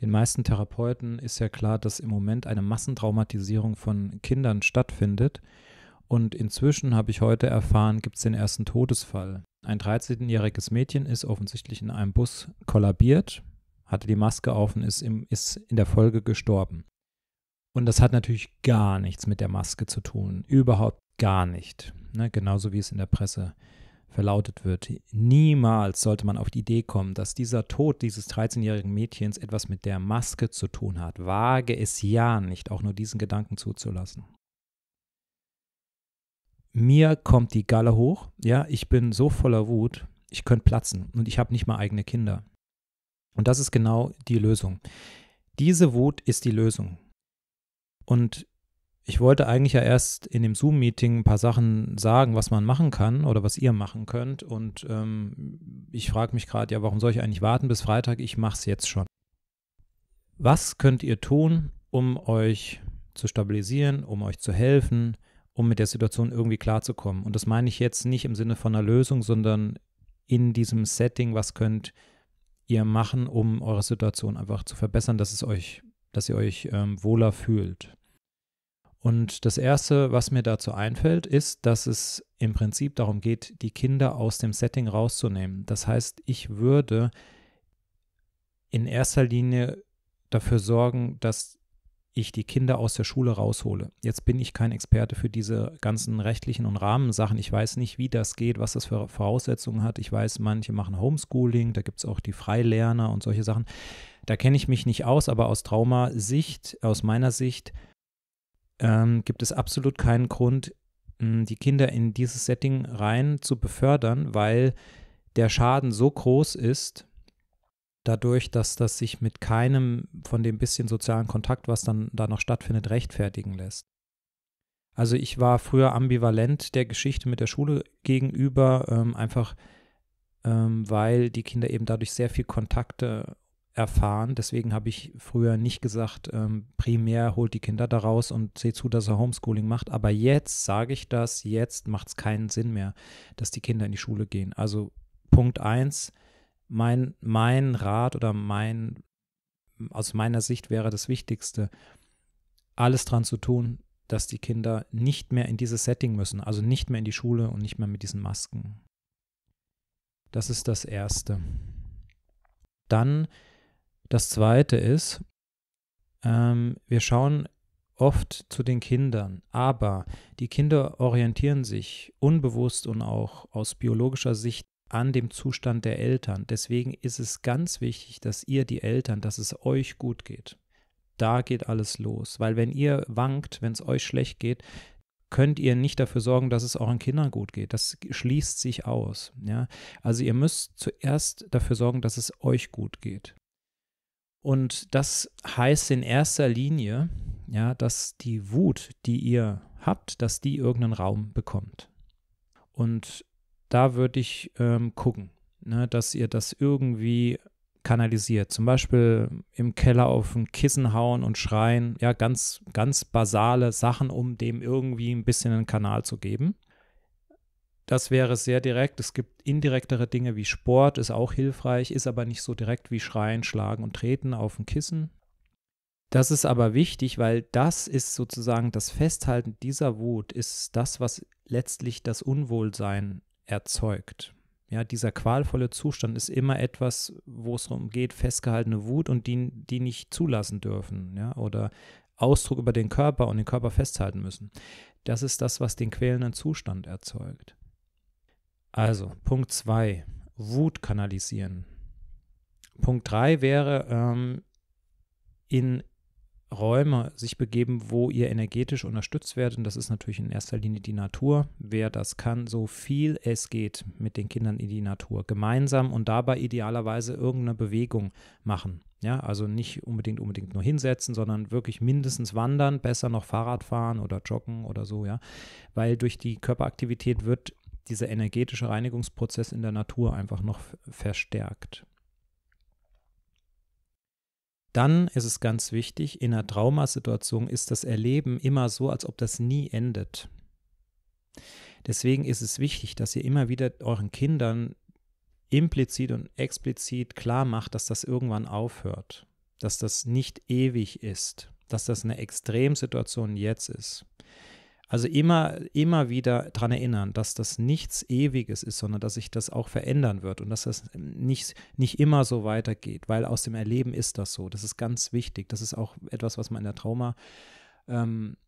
Den meisten Therapeuten ist ja klar, dass im Moment eine Massentraumatisierung von Kindern stattfindet. Und inzwischen habe ich heute erfahren, gibt es den ersten Todesfall. Ein 13-jähriges Mädchen ist offensichtlich in einem Bus kollabiert, hatte die Maske auf und ist, im, ist in der Folge gestorben. Und das hat natürlich gar nichts mit der Maske zu tun. Überhaupt gar nicht. Ne? Genauso wie es in der Presse äh, verlautet wird. Niemals sollte man auf die Idee kommen, dass dieser Tod dieses 13-jährigen Mädchens etwas mit der Maske zu tun hat. Wage es ja nicht, auch nur diesen Gedanken zuzulassen. Mir kommt die Galle hoch, ja, ich bin so voller Wut, ich könnte platzen und ich habe nicht mal eigene Kinder. Und das ist genau die Lösung. Diese Wut ist die Lösung. Und ich wollte eigentlich ja erst in dem Zoom-Meeting ein paar Sachen sagen, was man machen kann oder was ihr machen könnt. Und ähm, ich frage mich gerade, ja, warum soll ich eigentlich warten bis Freitag? Ich mache es jetzt schon. Was könnt ihr tun, um euch zu stabilisieren, um euch zu helfen, um mit der Situation irgendwie klarzukommen? Und das meine ich jetzt nicht im Sinne von einer Lösung, sondern in diesem Setting, was könnt ihr machen, um eure Situation einfach zu verbessern, dass es euch, dass ihr euch ähm, wohler fühlt? Und das Erste, was mir dazu einfällt, ist, dass es im Prinzip darum geht, die Kinder aus dem Setting rauszunehmen. Das heißt, ich würde in erster Linie dafür sorgen, dass ich die Kinder aus der Schule raushole. Jetzt bin ich kein Experte für diese ganzen rechtlichen und Rahmensachen. Ich weiß nicht, wie das geht, was das für Voraussetzungen hat. Ich weiß, manche machen Homeschooling, da gibt es auch die Freilerner und solche Sachen. Da kenne ich mich nicht aus, aber aus Traumasicht, aus meiner Sicht, ähm, gibt es absolut keinen Grund, die Kinder in dieses Setting rein zu befördern, weil der Schaden so groß ist, dadurch, dass das sich mit keinem von dem bisschen sozialen Kontakt, was dann da noch stattfindet, rechtfertigen lässt. Also ich war früher ambivalent der Geschichte mit der Schule gegenüber, ähm, einfach ähm, weil die Kinder eben dadurch sehr viel Kontakte erfahren. Deswegen habe ich früher nicht gesagt, ähm, primär holt die Kinder daraus und seht zu, dass er Homeschooling macht. Aber jetzt sage ich das, jetzt macht es keinen Sinn mehr, dass die Kinder in die Schule gehen. Also Punkt 1, mein, mein Rat oder mein, aus meiner Sicht wäre das Wichtigste, alles dran zu tun, dass die Kinder nicht mehr in dieses Setting müssen, also nicht mehr in die Schule und nicht mehr mit diesen Masken. Das ist das Erste. Dann das Zweite ist, ähm, wir schauen oft zu den Kindern, aber die Kinder orientieren sich unbewusst und auch aus biologischer Sicht an dem Zustand der Eltern. Deswegen ist es ganz wichtig, dass ihr die Eltern, dass es euch gut geht. Da geht alles los, weil wenn ihr wankt, wenn es euch schlecht geht, könnt ihr nicht dafür sorgen, dass es euren Kindern gut geht. Das schließt sich aus. Ja? Also ihr müsst zuerst dafür sorgen, dass es euch gut geht. Und das heißt in erster Linie, ja, dass die Wut, die ihr habt, dass die irgendeinen Raum bekommt. Und da würde ich ähm, gucken, ne, dass ihr das irgendwie kanalisiert. Zum Beispiel im Keller auf ein Kissen hauen und schreien. Ja, ganz, ganz basale Sachen, um dem irgendwie ein bisschen einen Kanal zu geben. Das wäre sehr direkt. Es gibt indirektere Dinge wie Sport, ist auch hilfreich, ist aber nicht so direkt wie Schreien, Schlagen und Treten auf dem Kissen. Das ist aber wichtig, weil das ist sozusagen das Festhalten dieser Wut, ist das, was letztlich das Unwohlsein erzeugt. Ja, dieser qualvolle Zustand ist immer etwas, wo es darum geht, festgehaltene Wut und die, die nicht zulassen dürfen, ja, oder Ausdruck über den Körper und den Körper festhalten müssen. Das ist das, was den quälenden Zustand erzeugt. Also, Punkt 2, Wut kanalisieren. Punkt 3 wäre, ähm, in Räume sich begeben, wo ihr energetisch unterstützt werdet. Und das ist natürlich in erster Linie die Natur. Wer das kann, so viel es geht, mit den Kindern in die Natur gemeinsam und dabei idealerweise irgendeine Bewegung machen. Ja, also nicht unbedingt unbedingt nur hinsetzen, sondern wirklich mindestens wandern, besser noch Fahrrad fahren oder joggen oder so, ja. Weil durch die Körperaktivität wird dieser energetische Reinigungsprozess in der Natur einfach noch verstärkt. Dann ist es ganz wichtig, in einer Traumasituation ist das Erleben immer so, als ob das nie endet. Deswegen ist es wichtig, dass ihr immer wieder euren Kindern implizit und explizit klar macht, dass das irgendwann aufhört, dass das nicht ewig ist, dass das eine Extremsituation jetzt ist. Also immer, immer wieder daran erinnern, dass das nichts Ewiges ist, sondern dass sich das auch verändern wird und dass das nicht, nicht immer so weitergeht, weil aus dem Erleben ist das so. Das ist ganz wichtig. Das ist auch etwas, was man in der Trauma ähm,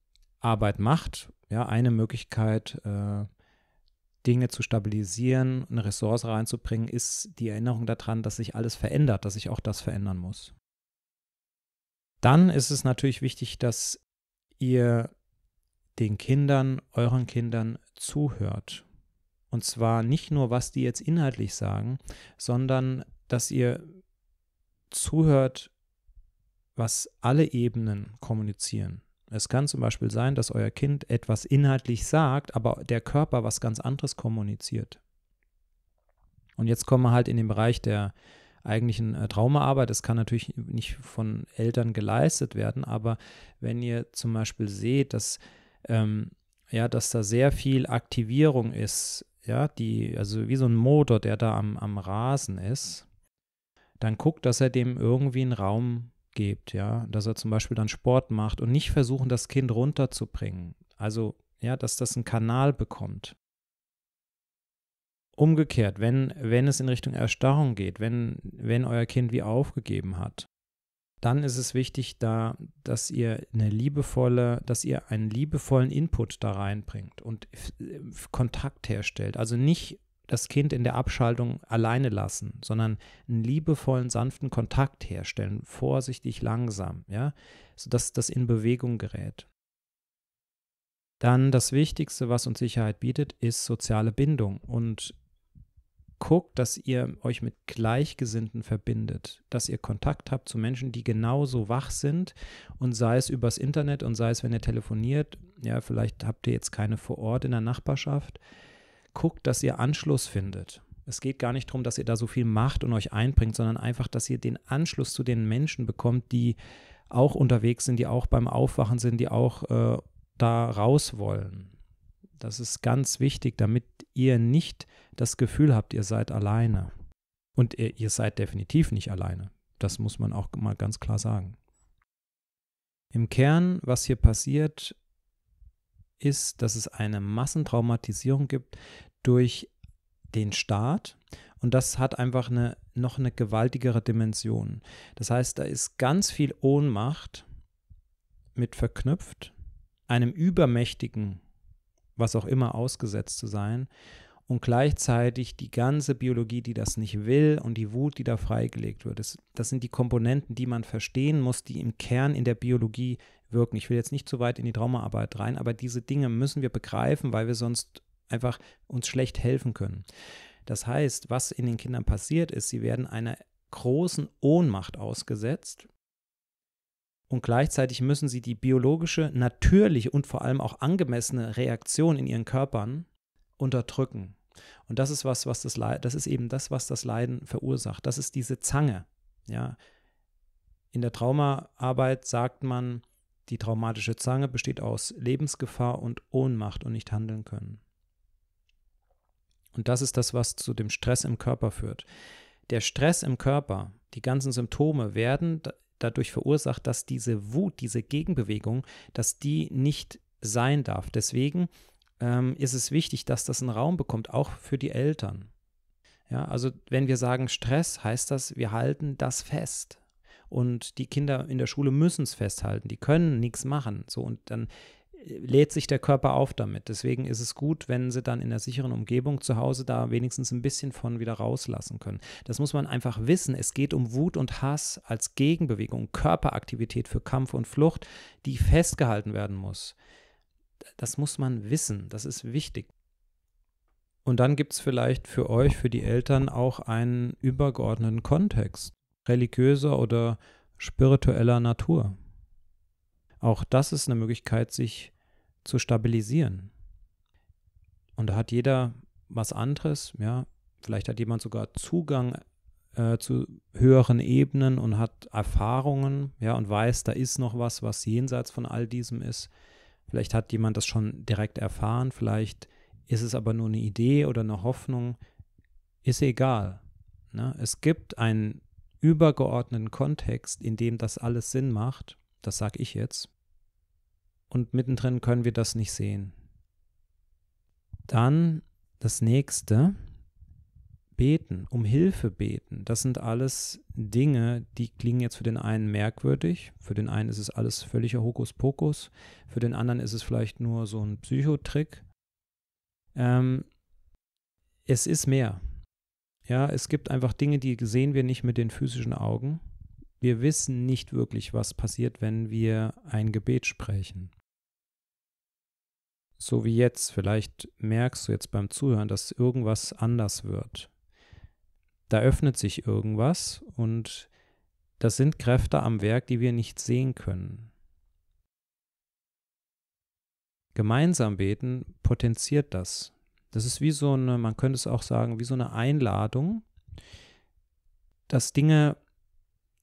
macht. Ja, eine Möglichkeit, äh, Dinge zu stabilisieren, eine Ressource reinzubringen, ist die Erinnerung daran, dass sich alles verändert, dass sich auch das verändern muss. Dann ist es natürlich wichtig, dass ihr den Kindern, euren Kindern zuhört. Und zwar nicht nur, was die jetzt inhaltlich sagen, sondern dass ihr zuhört, was alle Ebenen kommunizieren. Es kann zum Beispiel sein, dass euer Kind etwas inhaltlich sagt, aber der Körper was ganz anderes kommuniziert. Und jetzt kommen wir halt in den Bereich der eigentlichen äh, Traumaarbeit. Das kann natürlich nicht von Eltern geleistet werden, aber wenn ihr zum Beispiel seht, dass ähm, ja, dass da sehr viel Aktivierung ist, ja, die, also wie so ein Motor, der da am, am Rasen ist, dann guckt, dass er dem irgendwie einen Raum gibt, ja, dass er zum Beispiel dann Sport macht und nicht versuchen, das Kind runterzubringen. Also, ja, dass das einen Kanal bekommt. Umgekehrt, wenn, wenn es in Richtung Erstarrung geht, wenn, wenn euer Kind wie aufgegeben hat, dann ist es wichtig, da, dass ihr eine liebevolle, dass ihr einen liebevollen Input da reinbringt und äh, Kontakt herstellt. Also nicht das Kind in der Abschaltung alleine lassen, sondern einen liebevollen, sanften Kontakt herstellen, vorsichtig, langsam, ja, sodass das in Bewegung gerät. Dann das Wichtigste, was uns Sicherheit bietet, ist soziale Bindung und guckt, dass ihr euch mit Gleichgesinnten verbindet, dass ihr Kontakt habt zu Menschen, die genauso wach sind und sei es übers Internet und sei es, wenn ihr telefoniert, ja, vielleicht habt ihr jetzt keine vor Ort in der Nachbarschaft, guckt, dass ihr Anschluss findet. Es geht gar nicht darum, dass ihr da so viel macht und euch einbringt, sondern einfach, dass ihr den Anschluss zu den Menschen bekommt, die auch unterwegs sind, die auch beim Aufwachen sind, die auch äh, da raus wollen. Das ist ganz wichtig, damit ihr nicht das Gefühl habt, ihr seid alleine. Und ihr, ihr seid definitiv nicht alleine. Das muss man auch mal ganz klar sagen. Im Kern, was hier passiert, ist, dass es eine Massentraumatisierung gibt durch den Staat. Und das hat einfach eine, noch eine gewaltigere Dimension. Das heißt, da ist ganz viel Ohnmacht mit verknüpft, einem übermächtigen was auch immer ausgesetzt zu sein und gleichzeitig die ganze Biologie, die das nicht will und die Wut, die da freigelegt wird. Das, das, sind die Komponenten, die man verstehen muss, die im Kern in der Biologie wirken. Ich will jetzt nicht zu weit in die Traumaarbeit rein, aber diese Dinge müssen wir begreifen, weil wir sonst einfach uns schlecht helfen können. Das heißt, was in den Kindern passiert ist, sie werden einer großen Ohnmacht ausgesetzt, und gleichzeitig müssen sie die biologische, natürliche und vor allem auch angemessene Reaktion in ihren Körpern unterdrücken. Und das ist was, was das Leid, das ist eben das, was das Leiden verursacht. Das ist diese Zange. Ja. In der Traumaarbeit sagt man, die traumatische Zange besteht aus Lebensgefahr und Ohnmacht und nicht handeln können. Und das ist das, was zu dem Stress im Körper führt. Der Stress im Körper, die ganzen Symptome werden dadurch verursacht, dass diese Wut, diese Gegenbewegung, dass die nicht sein darf. Deswegen ähm, ist es wichtig, dass das einen Raum bekommt, auch für die Eltern. Ja, also wenn wir sagen Stress, heißt das, wir halten das fest. Und die Kinder in der Schule müssen es festhalten, die können nichts machen. So, und dann lädt sich der Körper auf damit. Deswegen ist es gut, wenn sie dann in der sicheren Umgebung zu Hause da wenigstens ein bisschen von wieder rauslassen können. Das muss man einfach wissen. Es geht um Wut und Hass als Gegenbewegung, Körperaktivität für Kampf und Flucht, die festgehalten werden muss. Das muss man wissen. Das ist wichtig. Und dann gibt es vielleicht für euch, für die Eltern auch einen übergeordneten Kontext, religiöser oder spiritueller Natur. Auch das ist eine Möglichkeit, sich zu stabilisieren. Und da hat jeder was anderes, ja. Vielleicht hat jemand sogar Zugang äh, zu höheren Ebenen und hat Erfahrungen, ja, und weiß, da ist noch was, was jenseits von all diesem ist. Vielleicht hat jemand das schon direkt erfahren, vielleicht ist es aber nur eine Idee oder eine Hoffnung, ist egal. Ne? Es gibt einen übergeordneten Kontext, in dem das alles Sinn macht das sage ich jetzt. Und mittendrin können wir das nicht sehen. Dann das nächste. Beten, um Hilfe beten. Das sind alles Dinge, die klingen jetzt für den einen merkwürdig. Für den einen ist es alles völliger Hokuspokus. Für den anderen ist es vielleicht nur so ein Psychotrick. Ähm, es ist mehr. Ja, es gibt einfach Dinge, die sehen wir nicht mit den physischen Augen. Wir wissen nicht wirklich, was passiert, wenn wir ein Gebet sprechen. So wie jetzt, vielleicht merkst du jetzt beim Zuhören, dass irgendwas anders wird. Da öffnet sich irgendwas und das sind Kräfte am Werk, die wir nicht sehen können. Gemeinsam beten potenziert das. Das ist wie so eine, man könnte es auch sagen, wie so eine Einladung, dass Dinge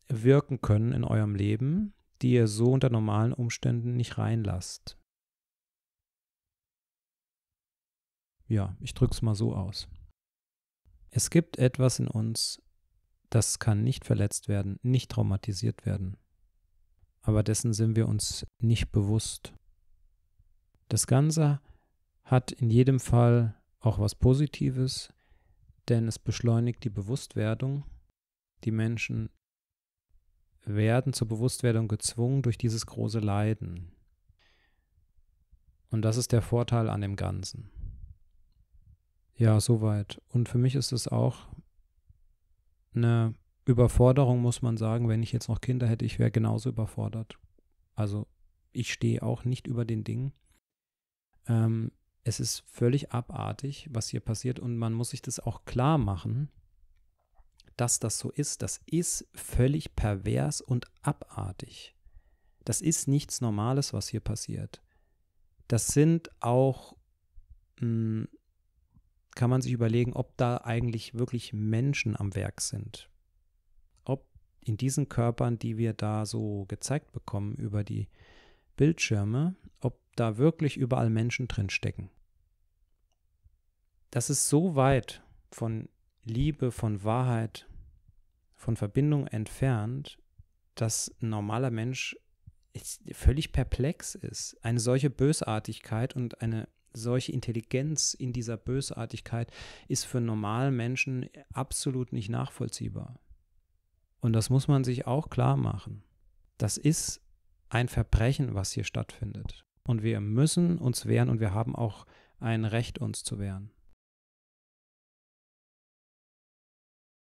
wirken können in eurem Leben, die ihr so unter normalen Umständen nicht reinlasst. Ja, ich drücke es mal so aus. Es gibt etwas in uns, das kann nicht verletzt werden, nicht traumatisiert werden. Aber dessen sind wir uns nicht bewusst. Das Ganze hat in jedem Fall auch was Positives, denn es beschleunigt die Bewusstwerdung. Die Menschen werden zur Bewusstwerdung gezwungen durch dieses große Leiden. Und das ist der Vorteil an dem Ganzen. Ja, soweit. Und für mich ist es auch eine Überforderung, muss man sagen. Wenn ich jetzt noch Kinder hätte, ich wäre genauso überfordert. Also ich stehe auch nicht über den Dingen. Ähm, es ist völlig abartig, was hier passiert und man muss sich das auch klar machen, dass das so ist, das ist völlig pervers und abartig. Das ist nichts Normales, was hier passiert. Das sind auch, mh, hm, kann man sich überlegen, ob da eigentlich wirklich Menschen am Werk sind. Ob in diesen Körpern, die wir da so gezeigt bekommen über die Bildschirme, ob da wirklich überall Menschen drin stecken. Das ist so weit von Liebe von Wahrheit, von Verbindung entfernt, dass ein normaler Mensch völlig perplex ist. Eine solche Bösartigkeit und eine solche Intelligenz in dieser Bösartigkeit ist für normalen Menschen absolut nicht nachvollziehbar. Und das muss man sich auch klar machen. Das ist ein Verbrechen, was hier stattfindet. Und wir müssen uns wehren und wir haben auch ein Recht, uns zu wehren.